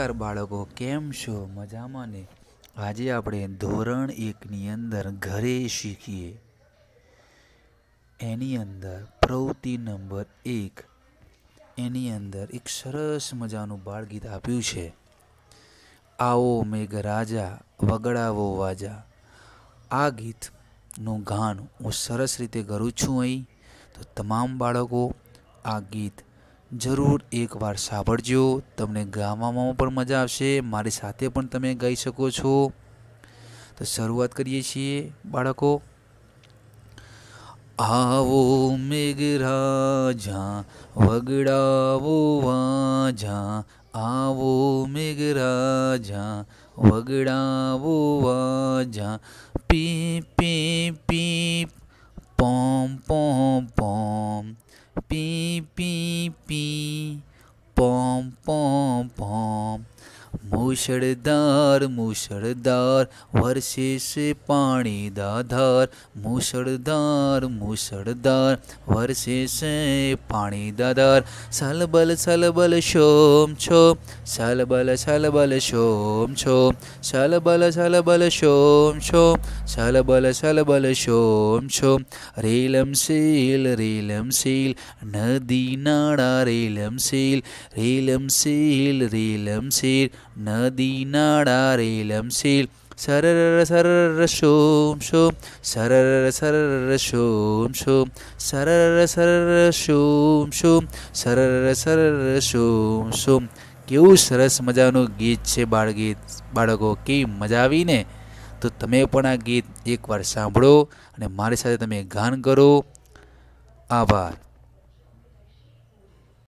નમસ્કાર બાળકો કેમ છો મજામાં ને આજે આપણે ધોરણ એકની અંદર ઘરે શીખીએ એની અંદર પ્રવૃત્તિ નંબર એક એની અંદર એક સરસ મજાનું બાળગીત આપ્યું છે આવો મેઘરાજા વગડાવો વાજા આ ગીતનું ગાન હું સરસ રીતે કરું છું અહીં તો તમામ બાળકો આ ગીત જરૂર એકવાર સાંભળજો તમને ગાવામાં પણ મજા આવશે મારી સાથે પણ તમે ગાઈ શકો છો તો શરૂઆત કરીએ છીએ બાળકો આવો મેઘરાજા વગડાવો વાજા આવો મેઘરાજા વગડાવો વાજા પી પી પી પોમ પોમ Boom! Boom! મુશળધાર મુશળધાર વર્ષે છે પાણી દાધાર મુશળધાર મુશળધાર વર્ષે છે પાણી દાધાર સલબલ સલબલ શોમ છો સલબલ સલબલ શોમ છો સલબલ સલબલ શોમ છો સલબલ સલબલ શોમ છો રેલમ સીલ રેલમ શીલ નદી નાળા રેલમ શીલ રેલમ સીલ રેલમ શીલ નદી નાળા રેલમ શીલ સરર સરર શોમ શોમ સરર સરર શોમ શોમ સરર સરર શોમ શોમ સરર સરર શોમ શોમ કેવું સરસ મજાનું ગીત છે બાળગીત બાળકો કેવી મજા આવીને તો તમે પણ આ ગીત એકવાર સાંભળો અને મારી સાથે તમે ગાન કરો આભાર